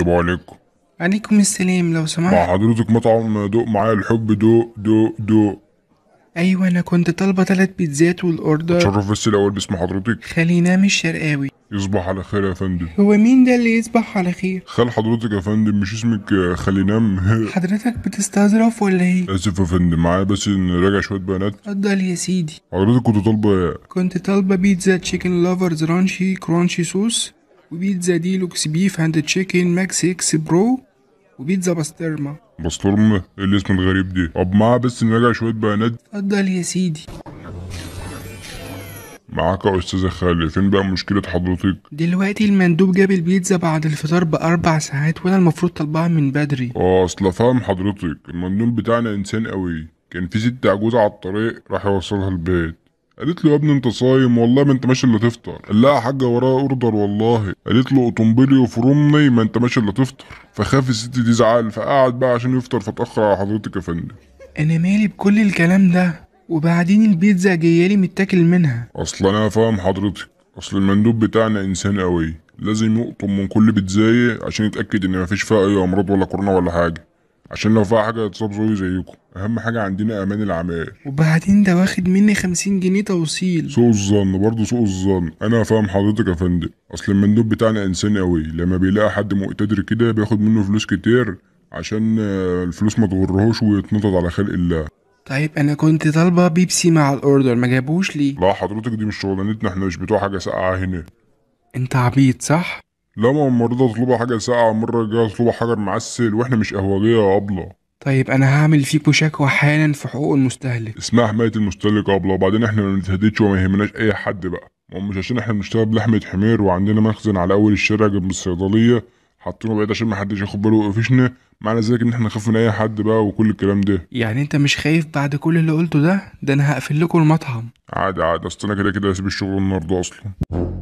السلام عليكم عليكم السلام لو سمحت مع حضرتك مطعم دوق معايا الحب دوق دوق دوق ايوه انا كنت طالبه ثلاث بيتزات والاوردر اتشرف بس الاول باسم حضرتك خلينا مش شرقاوي يصبح على خير يا فندم هو مين ده اللي يصبح على خير خال حضرتك يا فندم مش اسمك خلينام حضرتك بتستظرف ولا ايه اسف يا فندم معايا بس نراجع شويه بيانات اتفضل يا سيدي حضرتك كنت طالبه كنت طالبه بيتزا تشيكن لافرز رانشي كرانشي صوص وبيتزا ديلوكس بيف هاند تشيكن ماكس 6 برو وبيتزا باسترما باسترما ايه الاسم الغريب دي طب معاها بس نراجع شويه بيانات اتفضل يا سيدي معاك يا استاذ خالد فين بقى مشكله حضرتك دلوقتي المندوب جاب البيتزا بعد الفطار باربع ساعات وانا المفروض طالبها من بدري اه اصل فاهم حضرتك المندوب بتاعنا انسان قوي كان في ست عجوز على الطريق راح يوصلها البيت قالت له يا ابني انت صايم والله ما انت ماشي الا تفطر قال لها يا حاجه وراها اوردر والله قالت له قطنبلي وفرمني ما انت ماشي الا تفطر فخاف الست دي زعل فقعد بقى عشان يفطر فاتاخر على حضرتك يا فندم انا مالي بكل الكلام ده وبعدين البيتزا جايالي متاكل منها اصل انا فاهم حضرتك اصل المندوب بتاعنا انسان قوي لازم يقطم من كل بيتزايه عشان يتاكد ان مفيش فيها اي امراض ولا كورونا ولا حاجه عشان لو فيها حاجه اتصاب زوي زيكم اهم حاجه عندنا امان العمال وبعدين ده واخد مني 50 جنيه توصيل سوء الظن برضه سوء الظن انا فاهم حضرتك يا فندم اصل المندوب بتاعنا انسان قوي لما بيلاقي حد مقتدر كده بياخد منه فلوس كتير عشان آه، الفلوس ما تغرهوش ويتنطط على خلق الله طيب انا كنت طالبه بيبسي مع الاوردر ما جابوش لي لا حضرتك دي مش شغلانتنا احنا مش بتوع حاجه ساقعه هنا انت عبيط صح لما المريضة اطلبها حاجة ساقعة مرة جاية اطلبها حجر معسل واحنا مش قهوجية يا أبلة طيب انا هعمل فيكوا شكوى حالا في حقوق المستهلك اسمها حماية المستهلك يا أبلة وبعدين احنا ما بنتهددش وما يهمناش أي حد بقى ما مش عشان احنا بنشتغل بلحمة حمير وعندنا مخزن على أول الشارع جنب الصيدلية حاطينه بعيد عشان ما حدش ياخد باله وقفشنا معنى ذلك ان احنا نخاف من اي حد بقى وكل الكلام ده يعني انت مش خايف بعد كل اللي قلته ده ده انا هقفل لكم المطعم عادي عادي اصل انا كده كده هسيب الشغل النهارده اصلا